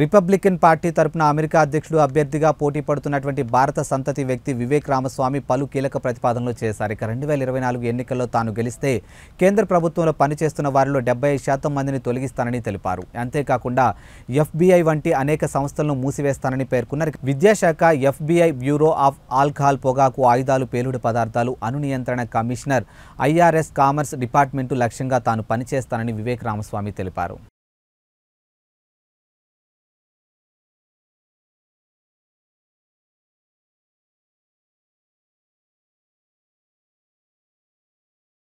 Republican party తరపున America అధ్యక్షుడు అభ్యర్థిగా పోటీ పడుతున్నటువంటి భారత సంతతి వ్యక్తి వివేక్ రామస్వామి పలు కీలక ప్రతిపాదనలు చేశారు ఇక రెండు వేల ఇరవై నాలుగు ఎన్నికల్లో తాను గెలిస్తే కేంద్ర ప్రభుత్వంలో పనిచేస్తున్న వారిలో డెబ్బై శాతం మందిని తొలగిస్తానని తెలిపారు అంతేకాకుండా ఎఫ్బీఐ వంటి అనేక సంస్థలను మూసివేస్తానని పేర్కొన్నారు విద్యాశాఖ ఎఫ్బీఐ బ్యూరో ఆఫ్ ఆల్కహాల్ పొగాకు ఆయుధాలు పేలుడు పదార్థాలు అనునియంత్రణ కమిషనర్ ఐఆర్ఎస్ కామర్స్ డిపార్ట్మెంటు లక్ష్యంగా తాను పనిచేస్తానని వివేక్ రామస్వామి తెలిపారు